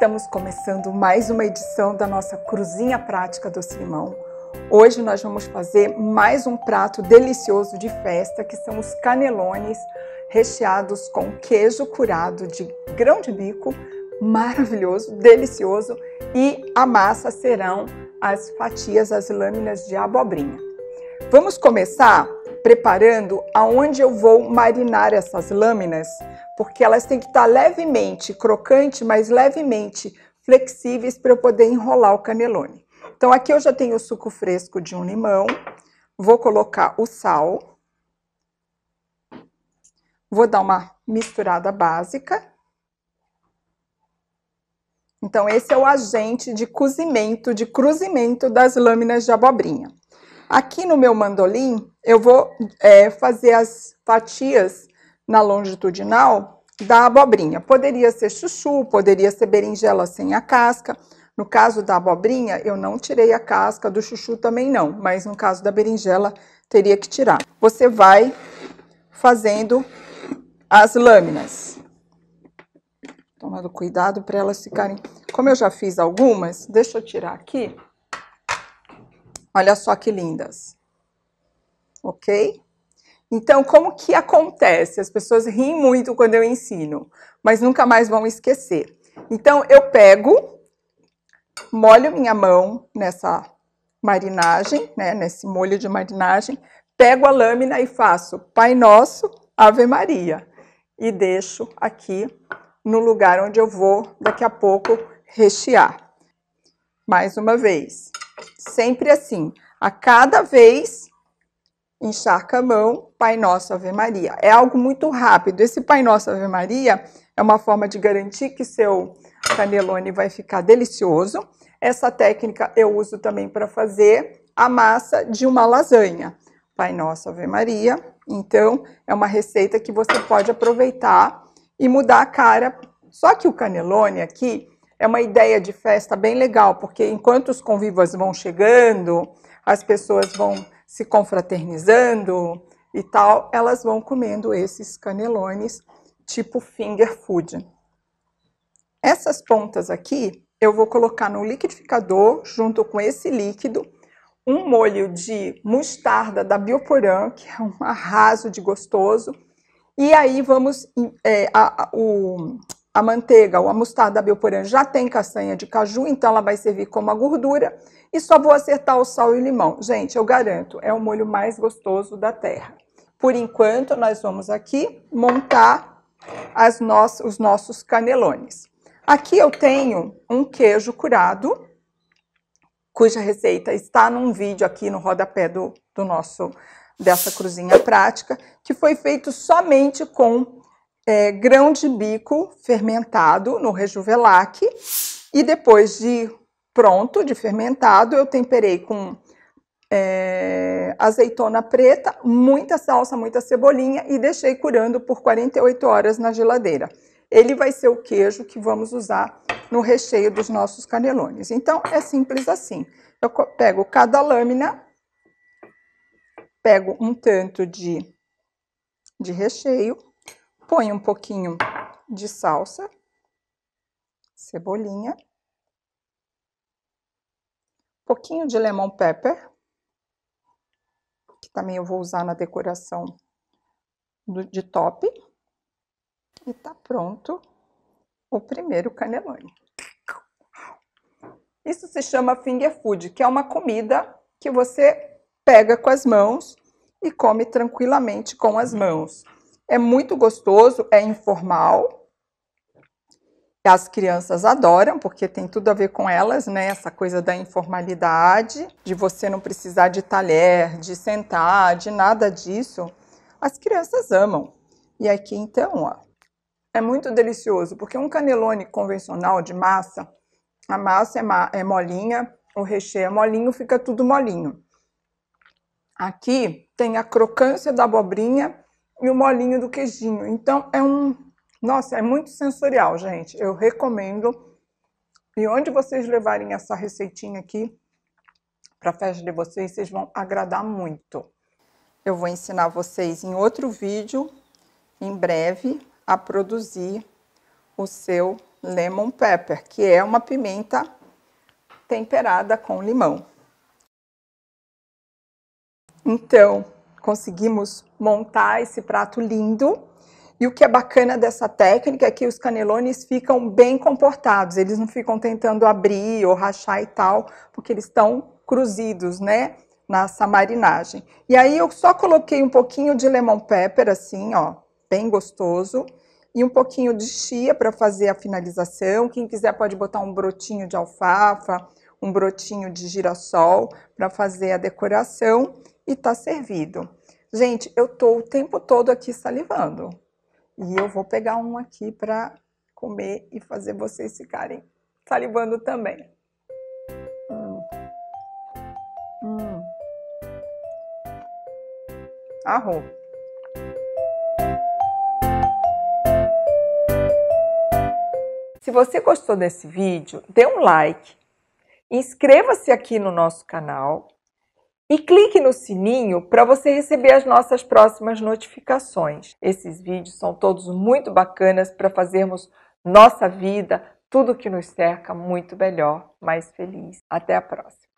Estamos começando mais uma edição da nossa Cruzinha Prática do Simão. Hoje nós vamos fazer mais um prato delicioso de festa, que são os canelones recheados com queijo curado de grão de bico, maravilhoso, delicioso, e a massa serão as fatias, as lâminas de abobrinha. Vamos começar preparando aonde eu vou marinar essas lâminas porque elas têm que estar levemente crocante, mas levemente flexíveis para eu poder enrolar o canelone. Então aqui eu já tenho o suco fresco de um limão, vou colocar o sal, vou dar uma misturada básica. Então esse é o agente de cozimento, de cruzimento das lâminas de abobrinha. Aqui no meu mandolim, eu vou é, fazer as fatias na longitudinal da abobrinha. Poderia ser chuchu, poderia ser berinjela sem a casca. No caso da abobrinha, eu não tirei a casca, do chuchu também não, mas no caso da berinjela, teria que tirar. Você vai fazendo as lâminas. Tomando cuidado para elas ficarem... Como eu já fiz algumas, deixa eu tirar aqui. Olha só que lindas. Ok? Então, como que acontece? As pessoas riem muito quando eu ensino, mas nunca mais vão esquecer. Então, eu pego, molho minha mão nessa marinagem, né, nesse molho de marinagem, pego a lâmina e faço Pai Nosso, Ave Maria e deixo aqui no lugar onde eu vou daqui a pouco rechear. Mais uma vez, sempre assim, a cada vez encharca a mão, Pai Nosso, Ave Maria. É algo muito rápido. Esse Pai Nosso, Ave Maria é uma forma de garantir que seu canelone vai ficar delicioso. Essa técnica eu uso também para fazer a massa de uma lasanha. Pai Nosso, Ave Maria. Então, é uma receita que você pode aproveitar e mudar a cara. Só que o canelone aqui é uma ideia de festa bem legal, porque enquanto os convivas vão chegando, as pessoas vão se confraternizando e tal, elas vão comendo esses canelones tipo finger food. Essas pontas aqui eu vou colocar no liquidificador junto com esse líquido um molho de mostarda da Bioporã, que é um arraso de gostoso. E aí vamos, é, a, a, o, a manteiga ou a mostarda bioporã já tem castanha de caju, então ela vai servir como a gordura. E só vou acertar o sal e o limão. Gente, eu garanto, é o molho mais gostoso da terra. Por enquanto, nós vamos aqui montar no... os nossos canelones. Aqui eu tenho um queijo curado, cuja receita está num vídeo aqui no rodapé do, do nosso, dessa cruzinha prática, que foi feito somente com é, grão de bico fermentado no Rejuvelac e depois de pronto, de fermentado, eu temperei com é, azeitona preta, muita salsa, muita cebolinha e deixei curando por 48 horas na geladeira. Ele vai ser o queijo que vamos usar no recheio dos nossos canelones. Então é simples assim. Eu pego cada lâmina, pego um tanto de, de recheio Põe um pouquinho de salsa, cebolinha, pouquinho de lemon pepper, que também eu vou usar na decoração do, de top. E tá pronto o primeiro canelone. Isso se chama finger food, que é uma comida que você pega com as mãos e come tranquilamente com as mãos. É muito gostoso, é informal. As crianças adoram, porque tem tudo a ver com elas, né? Essa coisa da informalidade, de você não precisar de talher, de sentar, de nada disso. As crianças amam. E aqui então, ó, é muito delicioso, porque um canelone convencional de massa, a massa é, ma é molinha, o recheio é molinho, fica tudo molinho. Aqui tem a crocância da abobrinha e o molinho do queijinho. Então é um, nossa, é muito sensorial, gente. Eu recomendo. E onde vocês levarem essa receitinha aqui para a festa de vocês, vocês vão agradar muito. Eu vou ensinar vocês em outro vídeo, em breve, a produzir o seu lemon pepper, que é uma pimenta temperada com limão. Então, conseguimos montar esse prato lindo. E o que é bacana dessa técnica é que os canelones ficam bem comportados, eles não ficam tentando abrir ou rachar e tal, porque eles estão cruzidos, né, nessa marinagem. E aí eu só coloquei um pouquinho de lemon pepper, assim, ó, bem gostoso, e um pouquinho de chia para fazer a finalização. Quem quiser pode botar um brotinho de alfafa, um brotinho de girassol para fazer a decoração e tá servido. Gente, eu tô o tempo todo aqui salivando. E eu vou pegar um aqui para comer e fazer vocês ficarem salivando também. Hum. Hum. Arroz. Se você gostou desse vídeo, dê um like, inscreva-se aqui no nosso canal e clique no sininho para você receber as nossas próximas notificações. Esses vídeos são todos muito bacanas para fazermos nossa vida, tudo que nos cerca, muito melhor, mais feliz. Até a próxima!